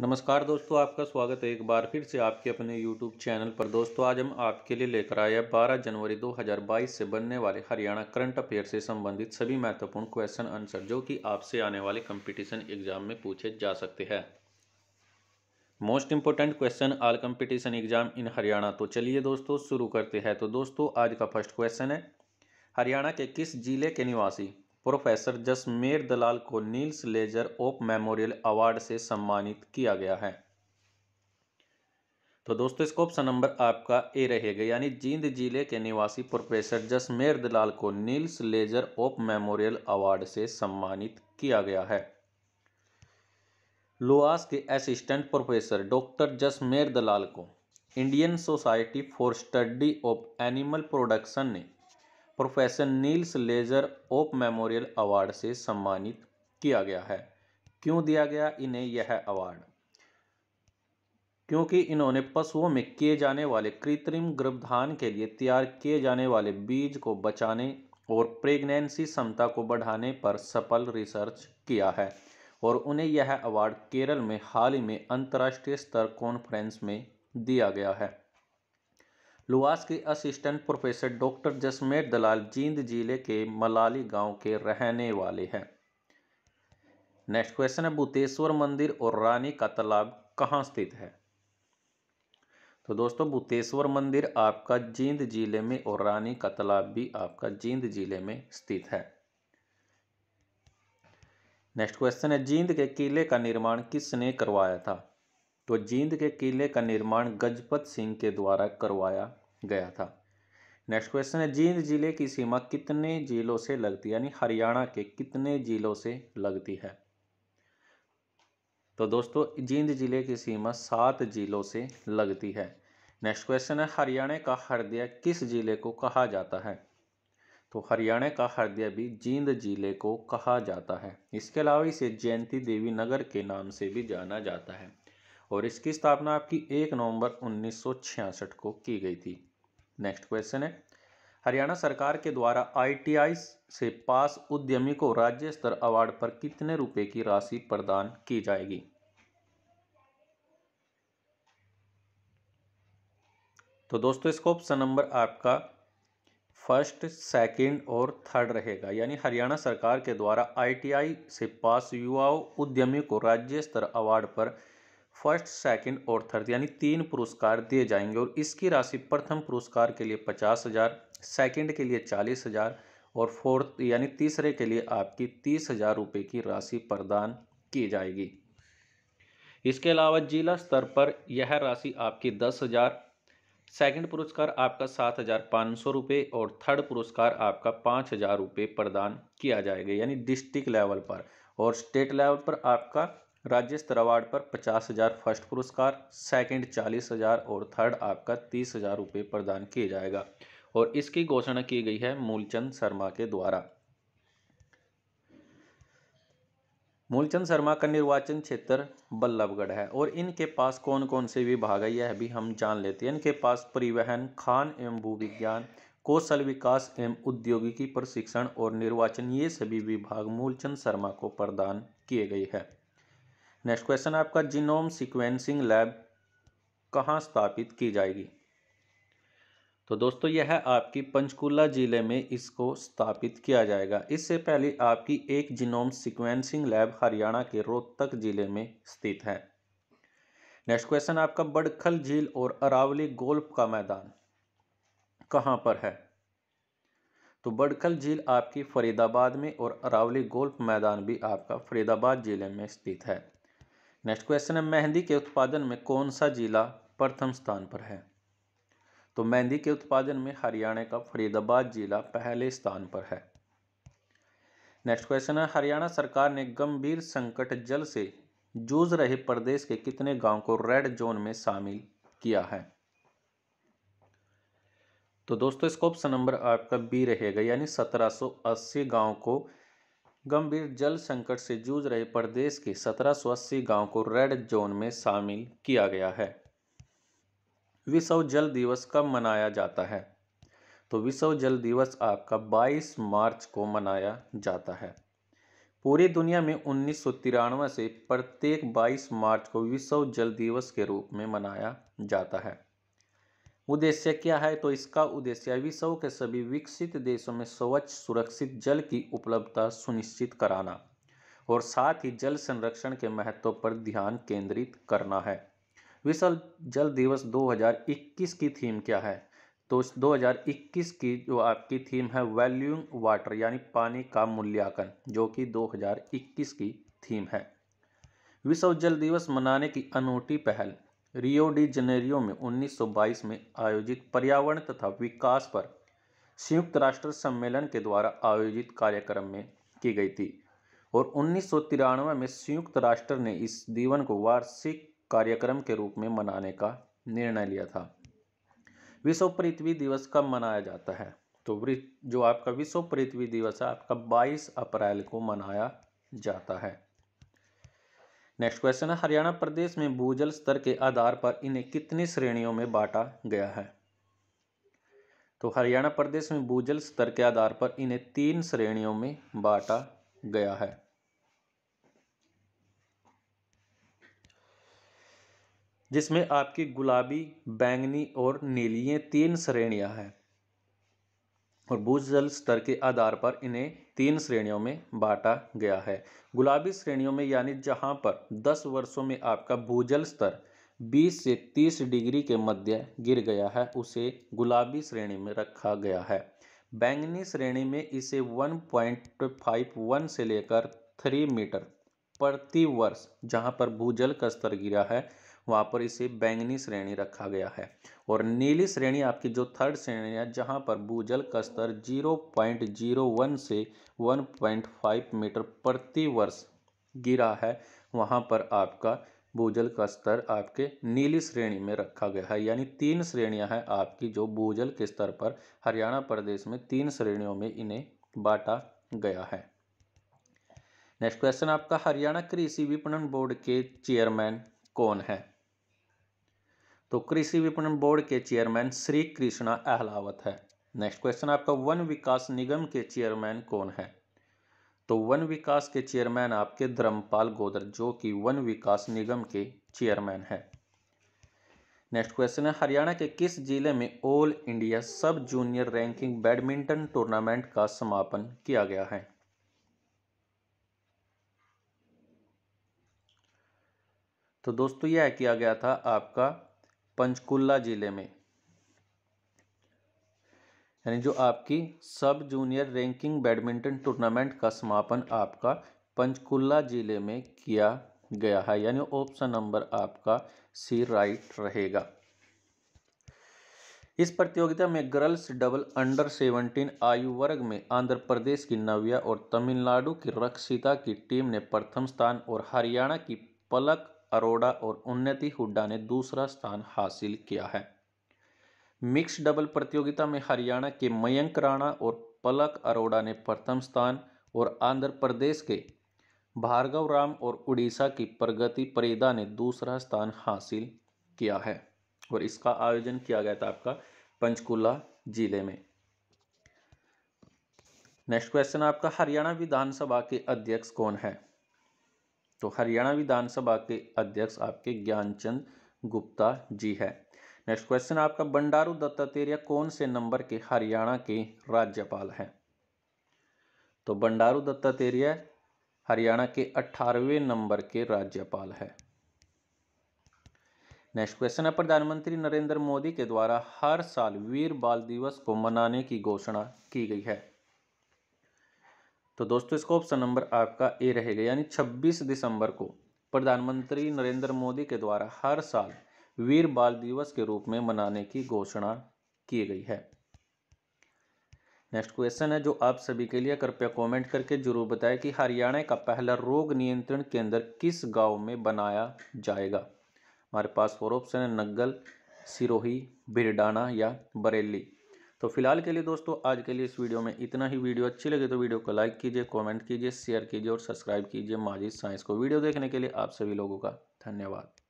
नमस्कार दोस्तों आपका स्वागत है एक बार फिर से आपके अपने YouTube चैनल पर दोस्तों आज हम आपके लिए लेकर आए हैं 12 जनवरी 2022 से बनने वाले हरियाणा करंट अफेयर से संबंधित सभी महत्वपूर्ण क्वेश्चन आंसर जो कि आपसे आने वाले कंपटीशन एग्जाम में पूछे जा सकते हैं most important question all competition exam in Haryana तो चलिए दोस्तों शुरू करते हैं तो दोस्तों आज का फर्स्ट क्वेश्चन है हरियाणा के किस जिले के निवासी प्रोफेसर जसमेर दलाल को नील्स लेजर ओप मेमोरियल अवार्ड से सम्मानित किया गया है तो दोस्तों इसका ऑप्शन नंबर आपका ए रहेगा यानी जींद जिले के निवासी प्रोफेसर जसमेर दलाल को नील्स लेजर ओप मेमोरियल अवार्ड से सम्मानित किया गया है लोआस के assistant professor doctor Jasmer Dalal को Indian society for study of animal production ने प्रोफेसर नील्स लेजर ओप मेमोरियल अवार्ड से सम्मानित किया गया है क्यों दिया गया इन्हें यह अवार्ड क्योंकि इन्होंने पशुओं में किए जाने वाले कृत्रिम गर्भधान के लिए तैयार किए जाने वाले बीज को बचाने और प्रेगनेंसी क्षमता को बढ़ाने पर सफल रिसर्च किया है और उन्हें यह अवार्ड केरल में हाल ही में अंतर्राष्ट्रीय स्तर कॉन्फ्रेंस में दिया गया है लुवास की assistant professor doctor Jasmer Dalal Jind जिले के मलाली गांव के रहने वाले हैं नेक्स्ट क्वेश्चन है भूतेश्वर मंदिर और रानी का तालाब कहाँ स्थित है तो दोस्तों भूतेश्वर मंदिर आपका जींद जिले में और रानी का तालाब भी आपका जींद जिले में स्थित है नेक्स्ट क्वेश्चन है जींद के किले का निर्माण किसने करवाया था तो जींद के किले का निर्माण गजपत सिंह के द्वारा करवाया गया था नेक्स्ट क्वेश्चन है जींद जिले की सीमा कितने जिलों से लगती है यानी हरियाणा के कितने जिलों से लगती है तो दोस्तों जींद जिले की सीमा सात जिलों से लगती है नेक्स्ट क्वेश्चन है हरियाणा का हृदय किस जिले को कहा जाता है तो हरियाणा का हृदय भी जींद जिले को कहा जाता है इसके अलावा इसे जयंती देवी नगर के नाम से भी जाना जाता है और इसकी स्थापना आपकी एक नवंबर 1966 को की गई थी नेक्स्ट क्वेश्चन है हरियाणा सरकार के द्वारा आईटीआई से पास उद्यमी को राज्य स्तर अवार्ड पर कितने रुपए की राशि प्रदान की जाएगी तो दोस्तों इसका ऑप्शन नंबर आपका फर्स्ट सेकंड और थर्ड रहेगा यानी हरियाणा सरकार के द्वारा आईटीआई से पास युवाओं उद्यमी को राज्य स्तर अवार्ड पर फर्स्ट सेकंड और थर्ड यानी तीन पुरस्कार दिए जाएंगे और इसकी राशि प्रथम पुरस्कार के लिए पचास हज़ार सेकेंड के लिए चालीस हज़ार और फोर्थ यानी तीसरे के लिए आपकी तीस हज़ार रुपये की राशि प्रदान की जाएगी इसके अलावा जिला स्तर पर यह राशि आपकी दस हज़ार सेकेंड पुरस्कार आपका सात हज़ार पाँच सौ रुपये और थर्ड पुरस्कार आपका पाँच हज़ार रुपये प्रदान किया जाएगा यानी डिस्ट्रिक्ट लेवल पर और स्टेट लेवल पर आपका राज्य स्तर अवार्ड पर पचास हज़ार फर्स्ट पुरस्कार सेकंड चालीस हज़ार और थर्ड आपका तीस हज़ार रुपये प्रदान किया जाएगा और इसकी घोषणा की गई है मूलचंद शर्मा के द्वारा मूलचंद शर्मा का निर्वाचन क्षेत्र बल्लभगढ़ है और इनके पास कौन कौन से विभाग है यह भी हम जान लेते हैं इनके पास परिवहन खान एवं भूविज्ञान कौशल विकास एवं औद्योगिकी प्रशिक्षण और निर्वाचन ये सभी विभाग मूलचंद शर्मा को प्रदान किए गए हैं नेक्स्ट क्वेश्चन आपका जीनोम सीक्वेंसिंग लैब कहाँ स्थापित की जाएगी तो दोस्तों यह आपकी पंचकूला जिले में इसको स्थापित किया जाएगा इससे पहले आपकी एक जिनोम सीक्वेंसिंग लैब हरियाणा के रोहतक जिले में स्थित है नेक्स्ट क्वेश्चन आपका बड़खल झील और अरावली गोल्फ का मैदान कहाँ पर है तो बड़खल झील आपकी फरीदाबाद में और अरावली गोल्फ मैदान भी आपका फरीदाबाद जिले में स्थित है नेक्स्ट क्वेश्चन है मेहंदी के उत्पादन में कौन सा जिला प्रथम स्थान पर है तो मेहंदी के उत्पादन में हरियाणा का फरीदाबाद जिला पहले स्थान पर है नेक्स्ट क्वेश्चन है हरियाणा सरकार ने गंभीर संकट जल से जूझ रहे प्रदेश के कितने गांव को रेड जोन में शामिल किया है तो दोस्तों इसका ऑप्शन नंबर आपका बी रहेगा यानी 1780 गांव को गंभीर जल संकट से जूझ रहे प्रदेश के 1780 गांव को रेड जोन में शामिल किया गया है विश्व जल दिवस कब मनाया जाता है तो विश्व जल दिवस आपका 22 मार्च को मनाया जाता है पूरी दुनिया में उन्नीस से प्रत्येक 22 मार्च को विश्व जल दिवस के रूप में मनाया जाता है उद्देश्य क्या है तो इसका उद्देश्य विश्व के सभी विकसित देशों में स्वच्छ सुरक्षित जल की उपलब्धता सुनिश्चित कराना और साथ ही जल संरक्षण के महत्व पर ध्यान केंद्रित करना है विश्व जल दिवस 2021 की थीम क्या है तो 2021 की जो आपकी थीम है वैल्यूइंग वाटर यानी पानी का मूल्यांकन जो कि 2021 की थीम है विश्व जल दिवस मनाने की अनूठी पहल रियो डी जनेरियो में 1922 में आयोजित पर्यावरण तथा विकास पर संयुक्त राष्ट्र सम्मेलन के द्वारा आयोजित कार्यक्रम में की गई थी और उन्नीस में संयुक्त राष्ट्र ने इस दीवन को वार्षिक कार्यक्रम के रूप में मनाने का निर्णय लिया था विश्व पृथ्वी दिवस कब मनाया जाता है तो जो आपका विश्व पृथ्वी दिवस है आपका 22 अप्रैल को मनाया जाता है नेक्स्ट क्वेश्चन है हरियाणा प्रदेश में भूजल स्तर के आधार पर इन्हें कितनी श्रेणियों में बांटा गया है तो हरियाणा प्रदेश में भूजल स्तर के आधार पर इन्हें तीन श्रेणियों में बांटा गया है जिसमें आपकी गुलाबी बैंगनी और नीली ये तीन श्रेणियां हैं और भूजल स्तर के आधार पर इन्हें तीन श्रेणियों में बांटा गया है गुलाबी श्रेणियों में यानी जहां पर 10 वर्षों में आपका भूजल स्तर 20 से 30 डिग्री के मध्य गिर गया है उसे गुलाबी श्रेणी में रखा गया है बैंगनी श्रेणी में इसे 1.51 से लेकर 3 मीटर प्रति वर्ष जहां पर भूजल का स्तर गिरा है वहाँ पर इसे बैंगनी श्रेणी रखा गया है और नीली श्रेणी आपकी जो थर्ड श्रेणी है जहाँ पर भूजल का स्तर 0.01 से 1.5 मीटर प्रति वर्ष गिरा है वहाँ पर आपका भूजल का स्तर आपके नीली श्रेणी में रखा गया है यानी तीन श्रेणियां हैं आपकी जो भूजल के स्तर पर हरियाणा प्रदेश में तीन श्रेणियों में इन्हें बांटा गया है नेक्स्ट क्वेश्चन आपका हरियाणा कृषि विपणन बोर्ड के चेयरमैन कौन है तो कृषि विपणन बोर्ड के चेयरमैन श्री कृष्णा अहलावत है नेक्स्ट क्वेश्चन आपका वन विकास निगम के चेयरमैन कौन है तो वन विकास के चेयरमैन आपके धर्मपाल गोदर जो कि वन विकास निगम के चेयरमैन है नेक्स्ट क्वेश्चन है हरियाणा के किस जिले में all India sub junior ranking badminton tournament का समापन किया गया है तो दोस्तों यह किया गया था आपका पंचकुला ज़िले में यानी जो आपकी सब जूनियर रैंकिंग बैडमिंटन टूर्नामेंट का समापन आपका पंचकुला ज़िले में किया गया है यानी ऑप्शन नंबर आपका सी राइट रहेगा इस प्रतियोगिता में गर्ल्स डबल अंडर सेवनटीन आयु वर्ग में आंध्र प्रदेश की नव्या और तमिलनाडु की रक्षिता की टीम ने प्रथम स्थान और हरियाणा की पलक अरोड़ा और उन्नति हुड्डा ने दूसरा स्थान हासिल किया है मिक्स डबल प्रतियोगिता में हरियाणा के मयंक राणा और पलक अरोड़ा ने प्रथम स्थान और आंध्र प्रदेश के भार्गव राम और उड़ीसा की प्रगति परेदा ने दूसरा स्थान हासिल किया है और इसका आयोजन किया गया था आपका पंचकुला जिले में नेक्स्ट क्वेश्चन आपका हरियाणा विधानसभा के अध्यक्ष कौन है तो हरियाणा विधानसभा के अध्यक्ष आपके ज्ञानचंद गुप्ता जी है नेक्स्ट क्वेश्चन आपका बंडारू दत्तात्रेय कौन से नंबर के हरियाणा के राज्यपाल हैं तो बंडारू दत्तात्रेय हरियाणा के अठारहवें नंबर के राज्यपाल है नेक्स्ट क्वेश्चन है प्रधानमंत्री नरेंद्र मोदी के द्वारा हर साल वीर बाल दिवस को मनाने की घोषणा की गई है तो दोस्तों इसका ऑप्शन नंबर आपका ए रहेगा यानी 26 दिसंबर को प्रधानमंत्री नरेंद्र मोदी के द्वारा हर साल वीर बाल दिवस के रूप में मनाने की घोषणा की गई है नेक्स्ट क्वेश्चन है जो आप सभी के लिए कृपया कमेंट करके जरूर बताएं कि हरियाणा का पहला रोग नियंत्रण केंद्र किस गांव में बनाया जाएगा हमारे पास फोर ऑप्शन है नग्गल सिरोही बिरडाना या बरेली तो फिलहाल के लिए दोस्तों आज के लिए इस वीडियो में इतना ही वीडियो अच्छी लगे तो वीडियो को लाइक कीजिए कमेंट कीजिए शेयर कीजिए और सब्सक्राइब कीजिए माजिद साइंस को वीडियो देखने के लिए आप सभी लोगों का धन्यवाद